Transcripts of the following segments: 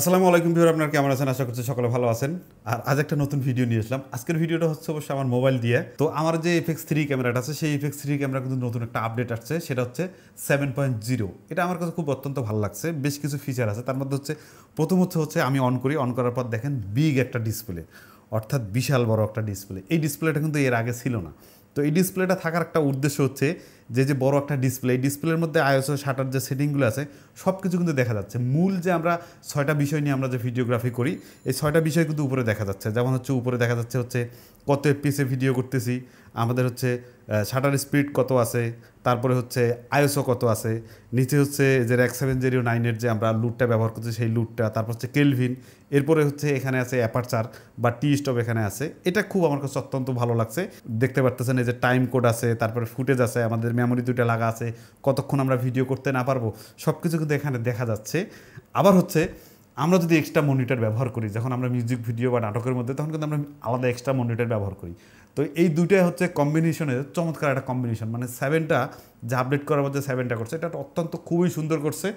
আসসালামু আলাইকুম ভিউর আপনার কেমন আছেন আশা করছি সকলে ভালো আছেন আর আজ একটা নতুন ভিডিও নিয়ে আসলাম আজকের ভিডিওটা হচ্ছে অবশ্য আমার মোবাইল দিয়ে তো আমার যে এফএক্স থ্রি ক্যামেরাটা আছে সেই এফএক্স থ্রি ক্যামেরা কিন্তু নতুন একটা আপডেট আসছে সেটা হচ্ছে সেভেন পয়েন্ট জিরো এটা আমার কাছে খুব অত্যন্ত ভালো লাগছে বেশ কিছু ফিচার আছে তার মধ্যে হচ্ছে প্রথম হচ্ছে হচ্ছে আমি অন করি অন করার পর দেখেন বিগ একটা ডিসপ্লে অর্থাৎ বিশাল বড় একটা ডিসপ্লে এই ডিসপ্লেটা কিন্তু এর আগে ছিল না তো এই ডিসপ্লেটা থাকার একটা উদ্দেশ্য হচ্ছে যে যে বড় একটা ডিসপ্লে ডিসপ্লের মধ্যে আইএসও শাটার যে সেটিংগুলো আছে সব কিছু কিন্তু দেখা যাচ্ছে মূল যে আমরা ছয়টা বিষয় নিয়ে আমরা যে ভিডিওগ্রাফি করি এই ছয়টা বিষয় কিন্তু উপরে দেখা যাচ্ছে যেমন হচ্ছে উপরে দেখা যাচ্ছে হচ্ছে কত এফপিসে ভিডিও করতেছি আমাদের হচ্ছে শাটার স্পিড কত আছে তারপরে হচ্ছে আইএসও কত আছে নিচে হচ্ছে যে র্যাক সেভেন জেরিও নাইনের যে আমরা লুটটা ব্যবহার করছি সেই লুটটা তারপর হচ্ছে কেলভিন এরপরে হচ্ছে এখানে আছে অ্যাপারচার বা টি স্টপ এখানে আছে এটা খুব আমার কাছে অত্যন্ত ভালো লাগছে দেখতে পারতেছেন এই যে টাইম কোড আছে তারপরে ফুটেজ আছে আমাদের মেমোরি দুটো লাগা আছে কতক্ষণ আমরা ভিডিও করতে না পারবো সব কিছু কিন্তু এখানে দেখা যাচ্ছে আবার হচ্ছে আমরা যদি এক্সট্রা মনিটর ব্যবহার করি যখন আমরা মিউজিক ভিডিও বা নাটকের মধ্যে তখন কিন্তু আমরা আলাদা এক্সট্রা মনিটর ব্যবহার করি তো এই দুইটাই হচ্ছে কম্বিনেশনের চমৎকার একটা কম্বিনেশন মানে সেভেনটা যে আপডেট করার মধ্যে সেভেনটা করছে এটা অত্যন্ত খুবই সুন্দর করছে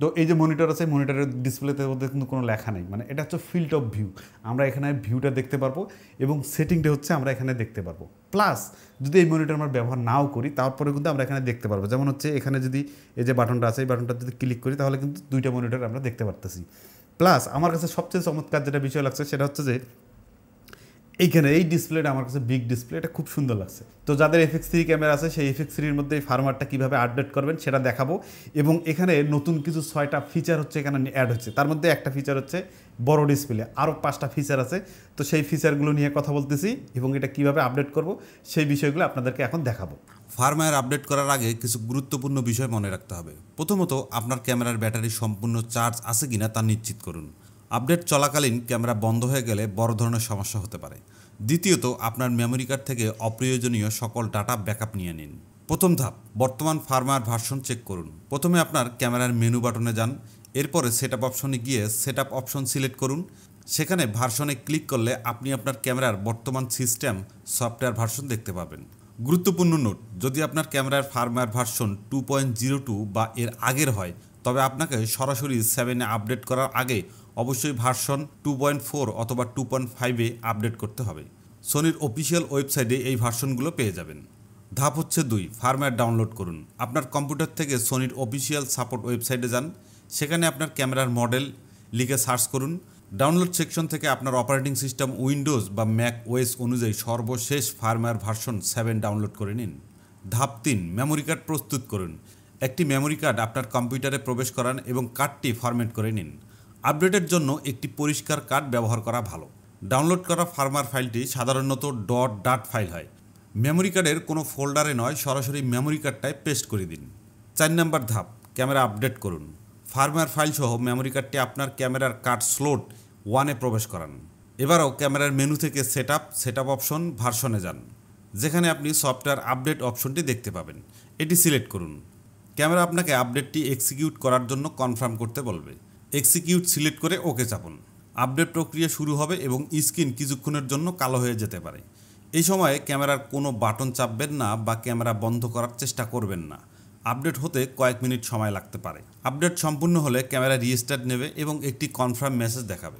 তো এই যে মনিটর আছে মনিটরের ডিসপ্লেতে মধ্যে কিন্তু কোনো লেখা নেই মানে এটা হচ্ছে ফিল্ড অফ ভিউ আমরা এখানে ভিউটা দেখতে পারবো এবং সেটিংটা হচ্ছে আমরা এখানে দেখতে পারবো প্লাস যদি এই মনিটর আমরা ব্যবহার নাও করি তারপরে কিন্তু আমরা এখানে দেখতে পারবো যেমন হচ্ছে এখানে যদি এই যে বাটনটা আছে এই বাটনটা যদি ক্লিক করি তাহলে কিন্তু দুইটা মনিটর আমরা দেখতে পারতেছি প্লাস আমার কাছে সবচেয়ে চমৎকার যেটা বিষয় লাগছে সেটা হচ্ছে যে এইখানে এই ডিসপ্লেটা আমার কাছে বিগ ডিসপ্লে এটা খুব সুন্দর লাগছে তো যাদের এফএক্স থ্রি ক্যামেরা আছে সেই এফএক্স থ্রির মধ্যে এই ফার্মারটা কীভাবে আপডেট করবেন সেটা দেখাবো এবং এখানে নতুন কিছু ছয়টা ফিচার হচ্ছে এখানে অ্যাড হচ্ছে তার মধ্যে একটা ফিচার হচ্ছে বড় ডিসপ্লে আরও পাঁচটা ফিচার আছে তো সেই ফিচারগুলো নিয়ে কথা বলতেছি এবং এটা কিভাবে আপডেট করব সেই বিষয়গুলো আপনাদেরকে এখন দেখাবো ফার্মওয়্যার আপডেট করার আগে কিছু গুরুত্বপূর্ণ বিষয় মনে রাখতে হবে প্রথমত আপনার ক্যামেরার ব্যাটারি সম্পূর্ণ চার্জ আছে কিনা তা নিশ্চিত করুন আপডেট চলাকালীন ক্যামেরা বন্ধ হয়ে গেলে বড় ধরনের সমস্যা হতে পারে দ্বিতীয়ত আপনার মেমোরি কার্ড থেকে অপ্রয়োজনীয় সকল ডাটা ব্যাকআপ নিয়ে নিন প্রথম ধাপ বর্তমান ফার্মার ভার্সন চেক করুন প্রথমে আপনার ক্যামেরার মেনু বাটনে যান এরপরে সেট অপশনে গিয়ে সেট অপশন সিলেক্ট করুন সেখানে ভার্সনে ক্লিক করলে আপনি আপনার ক্যামেরার বর্তমান সিস্টেম সফটওয়্যার ভার্সন দেখতে পাবেন গুরুত্বপূর্ণ নোট যদি আপনার ক্যামেরার firmware version two point zero two বা এর আগের হয় তবে আপনাকে সরাসরি সেভেনে আপডেট করার আগে অবশ্যই ভার্সন টু পয়েন্ট ফোর অথবা টু পয়েন্ট ফাইভে আপডেট করতে হবে সোনির অফিসিয়াল ওয়েবসাইটে এই ভার্সনগুলো পেয়ে যাবেন ধাপ হচ্ছে দুই ফার্মওয়্যার ডাউনলোড করুন আপনার কম্পিউটার থেকে সোনির অফিসিয়াল সাপোর্ট ওয়েবসাইটে যান সেখানে আপনার ক্যামেরার মডেল লিখে সার্চ করুন ডাউনলোড সেকশন থেকে আপনার অপারেটিং সিস্টেম উইন্ডোজ বা ম্যাক ওয়েস অনুযায়ী সর্বশেষ ফার্মার ভার্সন সেভেন ডাউনলোড করে নিন ধাপ তিন মেমোরি কার্ড প্রস্তুত করুন একটি মেমোরি কার্ড আপনার কম্পিউটারে প্রবেশ করান এবং কার্ডটি ফরম্যাট করে নিন আপডেটের জন্য একটি পরিষ্কার কার্ড ব্যবহার করা ভালো ডাউনলোড করা ফার্মার ফাইলটি সাধারণত ডট ডাট ফাইল হয় মেমোরি কার্ডের কোনো ফোল্ডারে নয় সরাসরি মেমোরি কার্ডটায় পেস্ট করে দিন চার নম্বর ধাপ ক্যামেরা আপডেট করুন ফার্মার ফাইল সহ মেমোরি কার্ডটি আপনার ক্যামেরার কার্ড স্লোট ওয়ানে প্রবেশ করান এবারও ক্যামেরার মেনু থেকে set up set up option ভার্সনে যান যেখানে আপনি সফটওয়্যার আপডেট অপশনটি দেখতে পাবেন এটি সিলেক্ট করুন ক্যামেরা আপনাকে আপডেটটি এক্সিকিউট করার জন্য কনফার্ম করতে বলবে এক্সিকিউট সিলেক্ট করে ওকে চাপুন আপডেট প্রক্রিয়া শুরু হবে এবং স্ক্রিন কিছুক্ষণের জন্য কালো হয়ে যেতে পারে এই সময়ে ক্যামেরার কোনো বাটন চাপবেন না বা ক্যামেরা বন্ধ করার চেষ্টা করবেন না আপডেট হতে কয়েক মিনিট সময় লাগতে পারে আপডেট সম্পূর্ণ হলে ক্যামেরা রিস্টার্ট নেবে এবং একটি কনফার্ম মেসেজ দেখাবে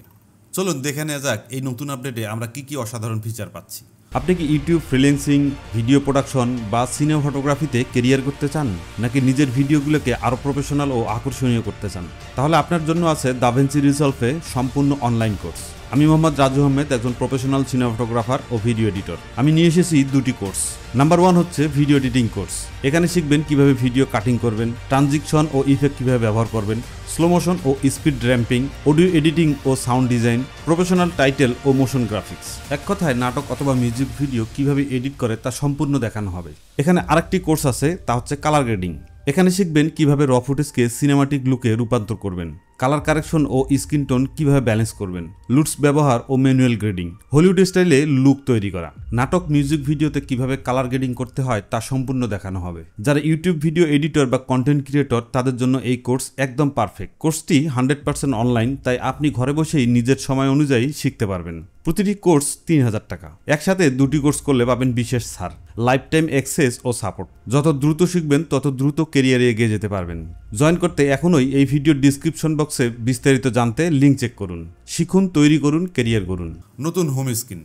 চলুন দেখে নেওয়া যাক এই নতুন আপডেটে আমরা কি কি অসাধারণ ফিচার পাচ্ছি আপনি কি ইউটিউব ফ্রিল্যান্সিং ভিডিও প্রোডাকশন বা সিনেমা ফটোগ্রাফিতে কেরিয়ার করতে চান নাকি নিজের ভিডিওগুলোকে আরও প্রফেশনাল ও আকর্ষণীয় করতে চান তাহলে আপনার জন্য আছে দাভেন্সি রিজলফে সম্পূর্ণ অনলাইন কোর্স আমি মোহাম্মদ রাজু আহমেদ একজন প্রফেশনাল সিনেমাটোগ্রাফার ও ভিডিও এডিটর আমি নিয়ে এসেছি দুটি কোর্স নাম্বার ওয়ান হচ্ছে ভিডিও এডিটিং কোর্স এখানে শিখবেন কিভাবে ভিডিও কাটিং করবেন ট্রানজিকশন ও ইফেক্ট কিভাবে ব্যবহার করবেন স্লো মোশন ও স্পিড র্যাম্পিং অডিও এডিটিং ও সাউন্ড ডিজাইন প্রফেশনাল টাইটেল ও মোশন গ্রাফিক্স এক কথায় নাটক অথবা মিউজিক ভিডিও কিভাবে এডিট করে তা সম্পূর্ণ দেখানো হবে এখানে আরেকটি কোর্স আছে তা হচ্ছে কালার গ্রেডিং এখানে শিখবেন কিভাবে র ফুটেজকে সিনেমাটিক লুকে রূপান্তর করবেন কালার কারেকশন ও স্কিন টোন কিভাবে ব্যালেন্স করবেন লুটস ব্যবহার ও ম্যানুয়াল গ্রেডিং হলিউড স্টাইলে লুক তৈরি করা নাটক মিউজিক ভিডিওতে কিভাবে কালার গ্রেডিং করতে হয় তা সম্পূর্ণ দেখানো হবে যারা ইউটিউব ভিডিও এডিটর বা কন্টেন্ট ক্রিয়েটর তাদের জন্য এই কোর্স একদম পারফেক্ট কোর্সটি হান্ড্রেড পার্সেন্ট অনলাইন তাই আপনি ঘরে বসেই নিজের সময় অনুযায়ী শিখতে পারবেন প্রতিটি কোর্স তিন হাজার টাকা একসাথে দুটি কোর্স করলে পাবেন বিশেষ সার লাইফ টাইম অ্যাক্সেস ও সাপোর্ট যত দ্রুত শিখবেন তত দ্রুত কেরিয়ারে এগিয়ে যেতে পারবেন জয়েন করতে এখনই এই ভিডিওর ডিসক্রিপশন বক্সে বিস্তারিত জানতে লিঙ্ক চেক করুন শিখুন তৈরি করুন কেরিয়ার করুন নতুন হোম স্ক্রিন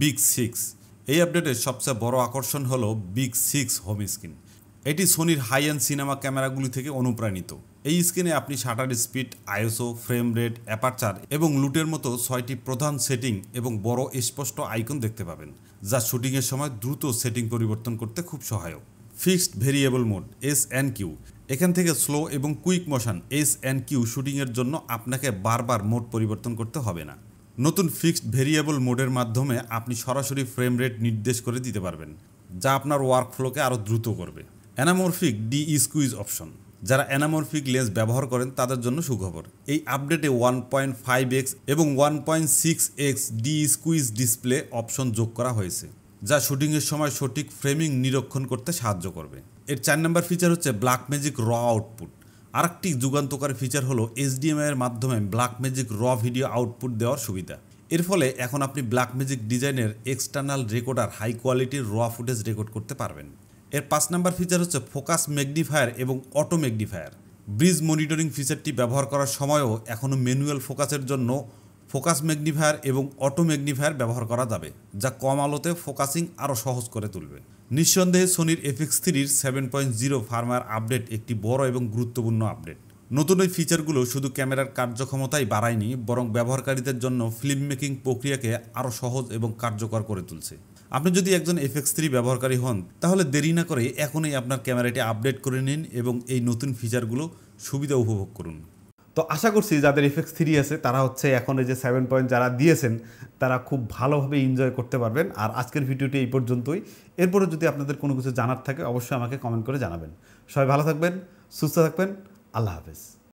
বিগ সিক্স এই আপডেটের সবচেয়ে বড় আকর্ষণ হলো বিগ সিক্স হোম স্ক্রিন এটি সোনির হাই অ্যান্ড সিনেমা ক্যামেরাগুলি থেকে অনুপ্রাণিত এই স্ক্রিনে আপনি shutter speed ISO frame rate aperture এবং লুটের মতো ছয়টি প্রধান সেটিং এবং বড় স্পষ্ট আইকন দেখতে পাবেন যা শুটিংয়ের সময় দ্রুত সেটিং পরিবর্তন করতে খুব সহায়ক fixed variable mode S and Q এখান থেকে স্লো এবং quick motion S and Q শুটিংয়ের জন্য আপনাকে বারবার মোড পরিবর্তন করতে হবে না নতুন ফিক্সড ভেরিয়েবল মোডের মাধ্যমে আপনি সরাসরি ফ্রেম রেট নির্দেশ করে দিতে পারবেন যা আপনার ওয়ার্কফ্লোকে আরও দ্রুত করবে অ্যানামোরফিক ডি স্কুইজ অপশন যারা অ্যানামরফিক লেন্স ব্যবহার করেন তাদের জন্য সুখবর এই আপডেটে ওয়ান পয়েন্ট ফাইভ এক্স এবং one point six x de squeeze display option যোগ করা হয়েছে যা শুটিংয়ের সময় সঠিক ফ্রেমিং নিরীক্ষণ করতে সাহায্য করবে এর চার নম্বর ফিচার হচ্ছে ব্ল্যাক ম্যাজিক র আউটপুট আরেকটি যুগান্তকারী ফিচার হলো এসডিএমআইয়ের মাধ্যমে ব্ল্যাক ম্যাজিক র ভিডিও আউটপুট দেওয়ার সুবিধা এর ফলে এখন আপনি ব্ল্যাক ম্যাজিক ডিজাইনের এক্সটার্নাল রেকর্ডার হাই কোয়ালিটির র ফুটেজ রেকর্ড করতে পারবেন এর পাঁচ নাম্বার ফিচার হচ্ছে ফোকাস ম্যাগনিফায়ার এবং অটো ম্যাগনিফায়ার ব্রিজ মনিটরিং ফিচারটি ব্যবহার করার সময়ও এখনও ম্যানুয়াল ফোকাসের জন্য ফোকাস ম্যাগনিফায়ার এবং অটো ম্যাগনিফায়ার ব্যবহার করা যাবে যা কম আলোতে ফোকাসিং আরও সহজ করে তুলবে নিঃসন্দেহে সোনির এফএক্স থ্রির seven point zero firmware update একটি বড় এবং গুরুত্বপূর্ণ আপডেট নতুন এই ফিচারগুলো শুধু ক্যামেরার কার্যক্ষমতাই বাড়ায়নি বরং ব্যবহারকারীদের জন্য ফিল্ম মেকিং প্রক্রিয়াকে আরও সহজ এবং কার্যকর করে তুলছে আপনি যদি একজন এফএক্স থ্রি ব্যবহারকারী হন তাহলে দেরি না করে এখনই আপনার ক্যামেরাটি আপডেট করে নিন এবং এই নতুন ফিচারগুলো সুবিধা উপভোগ করুন তো আশা করছি যাদের এফএক্স থ্রি আছে তারা হচ্ছে এখন এই যে সেভেন পয়েন্ট যারা দিয়েছেন তারা খুব ভালোভাবে এনজয় করতে পারবেন আর আজকের ভিডিওটি এই পর্যন্তই এরপরে যদি আপনাদের কোনো কিছু জানার থাকে অবশ্যই আমাকে কমেন্ট করে জানাবেন সবাই ভালো থাকবেন সুস্থ থাকবেন আল্লাহ হাফেজ